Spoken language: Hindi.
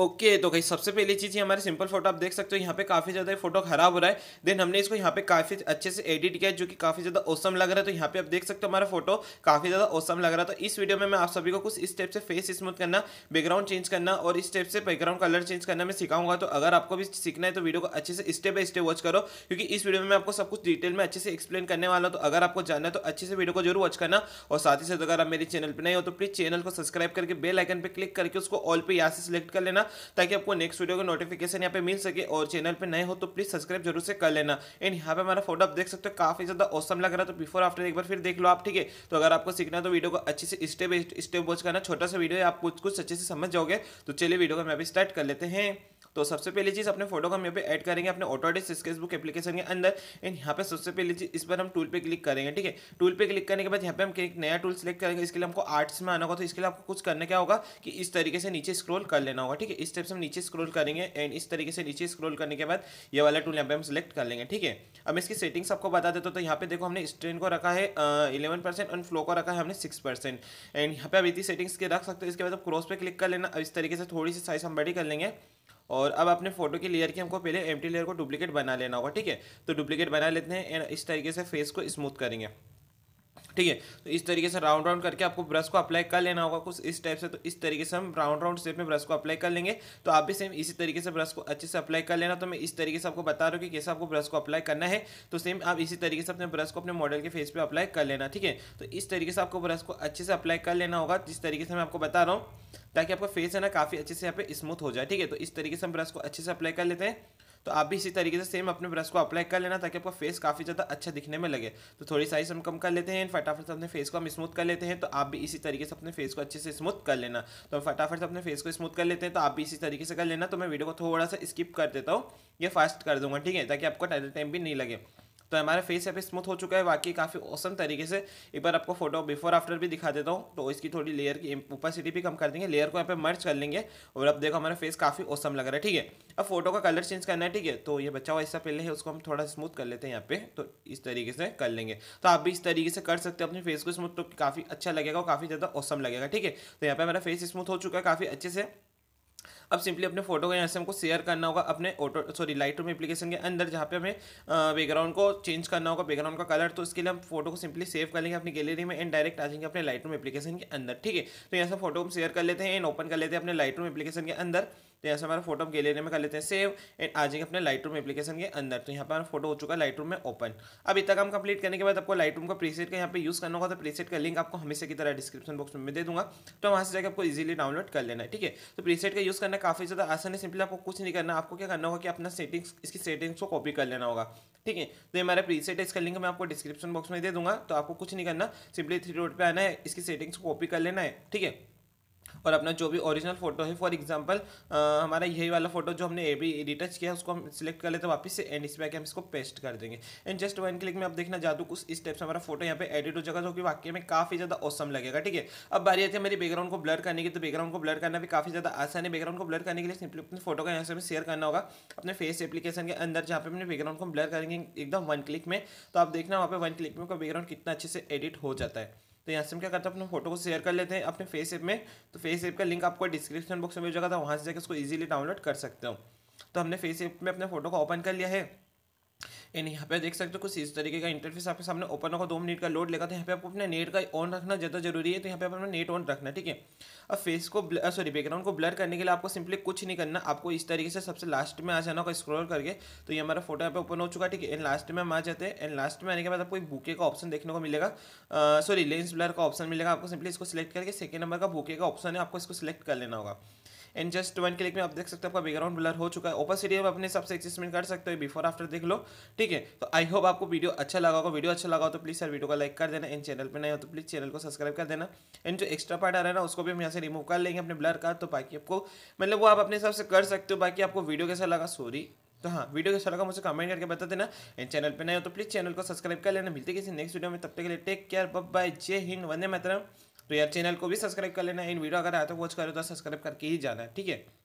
ओके okay, तो कहीं सबसे पहली चीज़ ये हमारे सिंपल फोटो आप देख सकते हो यहाँ पे काफ़ी ज़्यादा फोटो खराब हो रहा है देन हमने इसको यहाँ पे काफ़ी अच्छे से एडिट किया जो कि काफ़ी ज़्यादा औसम लग रहा है तो यहाँ पे आप देख सकते हो हमारा फोटो काफ़ी ज़्यादा औसम लग रहा है तो इस वीडियो में मैं आप सभी को कुछ इस स्टेप से फेस स्मूथ करना बैकग्राउंड चेंज करना और इस स्टेप से बैकग्राउंड कलर चेंज करना मैं सिखाऊंगा तो अगर आपको भी सीखना है तो वीडियो को अच्छे से स्टेप बाय स्टेप वॉच करो क्योंकि इस वीडियो में आपको सब कुछ डिटेल में अच्छे से एक्सप्लेन करने वाला हूँ तो अगर आपको जानना है तो अच्छे से वीडियो को जरूर वॉच करना और साथ ही साथ अगर आप मेरे चैनल पर नहीं हो तो प्लीज़ चैनल को सब्सक्राइब करके बेल आइकन पर क्लिक करके उसको ऑल पर यहाँ से सिलेक्ट कर लेना ताकि आपको नेक्स्ट वीडियो का नोटिफिकेशन यहाँ पे मिल सके और चैनल पे नए हो तो प्लीज़ सब्सक्राइब जरूर से कर लेना एंड यहाँ पे हमारा फोटो आप देख सकते हो काफ़ी ज़्यादा औसम लग रहा है तो बिफोर आफ्टर एक बार फिर देख लो आप ठीक है तो अगर आपको सीखना तो वीडियो को अच्छे से स्टेप स्टेप वॉच करना छोटा सा वीडियो है आप कुछ कुछ अच्छे से समझ जाओगे तो चलिए वीडियो को मैं भी स्टार्ट कर लेते हैं तो सबसे पहली चीज़ अपने फोटो को हम यहाँ पे ऐड करेंगे अपने ऑटोडेस्क बुक एप्लीकेशन के अंदर एंड यहाँ पे सबसे पहली चीज़ इस पर हम टूल पे क्लिक करेंगे ठीक है टूल पे क्लिक करने के बाद यहाँ पे हम एक नया टूल सेलेक्ट करेंगे इसके लिए हमको आर्ट्स में आना होगा तो इसके लिए आपको कुछ करना क्या होगा कि इस तरीके से नीचे स्क्रोल कर लेना होगा ठीक है इस टाइप से हम नीचे स्क्रोल करेंगे एंड इस तरीके से नीचे स्क्रोल करने के बाद ये वाला टूल यहाँ पे हम सिलेक्ट कर लेंगे ठीक है अब इसकी सेटिंग्स आपको बता देते तो, यहाँ पे देखो हमने स्ट्रेन को रखा है इलेवन परसेंट एंड फ्लो को रखा है हमने सिक्स परसेंट एंड यहाँ पे आप इतनी सेटिंग्स के रख सकते हो इसके बाद आप क्रॉस पे क्लिक कर लेना अब इस तरीके से थोड़ी सी साइज हम बड़ी कर लेंगे और अब अपने फोटो की लेयर की हमको पहले एम्प्टी लेयर को डुप्लीकेट बना लेना होगा ठीक है तो डुप्लीकेट बना लेते हैं एंड इस तरीके से फेस को स्मूथ करेंगे ठीक है तो इस तरीके से राउंड राउंड करके आपको ब्रश को अप्लाई कर लेना होगा कुछ इस टाइप से तो इस तरीके से हम राउंड राउंड शेप में ब्रश को अप्लाई कर लेंगे तो आप भी सेम इसी तरीके से ब्रश को अच्छे से अप्लाई कर लेना तो मैं इस तरीके से आपको बता रहा हूँ कि कैसे आपको ब्रश को अप्लाई करना है तो सेम आप इसी तरीके से अपने ब्रश को अपने मॉडल के फेस पर अप्लाई कर लेना ठीक है तो इस तरीके से आपको ब्रश को अच्छे से अप्लाई कर लेना होगा जिस तरीके से मैं आपको बता रहा हूँ ताकि आपका फेस है ना काफ़ी अच्छे से यहाँ पे स्मूथ हो जाए ठीक है तो इस तरीके से हम ब्रश को अच्छे से अप्लाई कर लेते हैं तो आप भी इसी तरीके से सेम अपने ब्रश को अप्लाई कर लेना ताकि आपका फेस काफ़ी ज़्यादा अच्छा दिखने में लगे तो थोड़ी साइज हम कम कर लेते हैं फटाफट से अपने फेस को हम स्मूथ कर लेते हैं तो आप भी इसी तरीके से अपने फेस को अच्छे से स्मूथ कर लेना तो हम फटाफट से अपने फेस को स्मूथ कर लेते हैं तो आप भी इसी तरीके से कर लेना तो मैं वीडियो को थोड़ा सा स्किप कर देता हूँ या फास्ट कर दूंगा ठीक है ताकि आपको टाइम भी नहीं लगे तो हमारा फेस यहाँ स्मूथ हो चुका है बाकी काफ़ी औसम तरीके से एक बार आपको फोटो बिफोर आफ्टर भी दिखा देता हूँ तो इसकी थोड़ी लेयर की ओपासिटी भी कम कर देंगे लेयर को यहाँ पे मर्च कर लेंगे और अब देखो हमारा फेस काफ़ी औसम लग रहा है ठीक है अब फोटो का कलर चेंज करना है ठीक है तो ये बच्चा हुआ ऐसा पहले है उसको हम थोड़ा स्मूथ कर लेते हैं यहाँ पे तो इस तरीके से कर लेंगे तो आप भी इस तरीके से कर सकते हो अपने फेस को स्मूथ तो काफ़ी अच्छा लगेगा और काफ़ी ज़्यादा औसम लगेगा ठीक है तो यहाँ पर हमारा फेस स्मूथ हो चुका है काफ़ी अच्छे से अब सिंपली अपने फोटो को यहाँ से हमको शेयर करना होगा अपने auto sorry Lightroom application के अंदर जहाँ पे हमें बैकग्राउंड को चेंज करना होगा बैकग्राउंड का कलर तो इसके लिए हम फोटो को सिंपली सेव कर लेंगे अपनी गैलरी में एंड डायरेक्ट आ जाएंगे अपने लाइट रूम एप्लीकेशन के अंदर ठीक है तो यहाँ से फोटो हम शेयर कर लेते हैं एंड ओपन कर लेते हैं अपने लाइट रूम एप्लीकेशन के अंदर तो यहाँ से हमारा फोटो हम गैलरी में कर लेते हैं सेव एंड आ जाएंगे अपने लाइट रूम एप्लीकेशन के अंदर तो यहाँ पर हमारा फोटो हो चुका है लाइट रूम में ओपन अब इतना काम कंप्लीट करने के बाद आपको लाइट रूम का प्रीसेट का यहाँ पे यूज़ करना होगा तो प्रीसेट का लिंक आपको हमेशा की तरह डिस्क्रिप्शन बॉक्स में दे दूंगा तो वहाँ से जाकर आपको इजिली डाउनलोड कर लेना है ठीक है तो प्रीसेट का यूज़ करना काफ़ी ज़्यादा आसान है सिंपली आपको कुछ नहीं करना आपको क्या करना होगा कि अपना सेटिंग्स इसकी सेटिंग्स को कॉपी कर लेना होगा ठीक है तो ये हमारा सेट इसका लिंक मैं आपको डिस्क्रिप्शन बॉक्स में दे दूंगा तो आपको कुछ नहीं करना सिंपली थ्री रोड पे आना है इसकी सेटिंग्स को कॉपी कर लेना है ठीक है और अपना जो भी ओरिजिनल फोटो है फॉर एग्जांपल हमारा यही वाला फोटो जो हमने अभी रिटच किया उसको हम सिलेक्ट कर लेते हैं वापस से एंड इसमें आके हम इसको पेस्ट कर देंगे एंड जस्ट वन क्लिक में आप देखना जादू कुछ इस टाइप से हमारा फोटो यहाँ पे एडिट हो जाएगा जो कि वाक्य में काफ़ी ज़्यादा औसम लगेगा ठीक है अब बारी आती है मेरी बैकग्राउंड को ब्लर करने की तो बैकग्राउंड को ब्लर करना भी काफ़ी ज़्यादा आसान है बैकग्राउंड को ब्लर करने के लिए सिंपली अपने फोटो का यहाँ से हमें शेयर करना होगा अपने फेस एप्लीकेशन के अंदर जहाँ पे अपने बैकग्राउंड को ब्लर करेंगे एकदम वन क्लिक में तो आप देखना वहाँ पे वन क्लिक में बैकग्राउंड कितना अच्छे से एडिट हो जाता है तो यहाँ से हम क्या करते हैं अपने फोटो को शेयर कर लेते हैं अपने फेस ऐप में तो फेस ऐप का लिंक आपको डिस्क्रिप्शन बॉक्स में मिल जाएगा था तो वहाँ से जाकर इसको ईजिली डाउनलोड कर सकते हो तो हमने फेस ऐप में अपने फोटो को ओपन कर लिया है एंड यहाँ पे देख सकते हो कुछ इस तरीके का इंटरफेस आपके सामने ओपन होगा दो मिनट का लोड लेगा तो यहाँ पे आपको अपने नेट का ऑन रखना ज़्यादा जरूरी है तो यहाँ पे अपना नेट ऑन रखना ठीक है अब फेस को सॉरी बैकग्राउंड को ब्लर करने के लिए आपको सिंपली कुछ नहीं करना आपको इस तरीके से सबसे लास्ट में आ जाना होगा स्क्रोल करके तो ये हमारा फोटो यहाँ पे ओपन हो चुका है ठीक है एंड लास्ट में हम आ जाते हैं एंड लास्ट में आने के बाद आपको एक बुके का ऑप्शन देखने को मिलेगा सॉरी लेंस ब्लर का ऑप्शन मिलेगा आपको सिंपली इसको सिलेक्ट करके सेकंड नंबर का बुके का ऑप्शन है आपको इसको सिलेक्ट कर लेना होगा एंड जस्ट वन क्लिक में आप देख सकते हो आपका बैकग्राउंड ब्लर हो चुका है ओपेसिटी आप अपने सबसे एडजस्टमेंट कर सकते हो बिफोर आफ्टर देख लो ठीक है तो आई होप आपको वीडियो अच्छा लगा होगा वीडियो अच्छा लगा हो तो प्लीज़ सर वीडियो को लाइक कर देना एंड चैनल पर नहीं हो तो प्लीज़ चैनल को सब्सक्राइब कर देना एंड जो एक्स्ट्रा पार्ट आ रहा है ना उसको भी हम यहाँ से रिमूव कर लेंगे अपने ब्लर का तो बाकी आपको मतलब वो आप अपने हिसाब से कर सकते हो बाकी आपको वीडियो कैसा लगा सॉरी तो हाँ वीडियो कैसा लगा मुझे कमेंट करके बता देना एंड चैनल पर नहीं हो तो प्लीज़ चैनल को सब्सक्राइब कर लेना मिलते किसी नेक्स्ट वीडियो में तब तक के लिए टेक केयर बाय जय हिंद वंदे मातरम तो यार चैनल को भी सब्सक्राइब कर लेना इन वीडियो अगर आया तो वॉच करो तो सब्सक्राइब करके ही जाना है ठीक है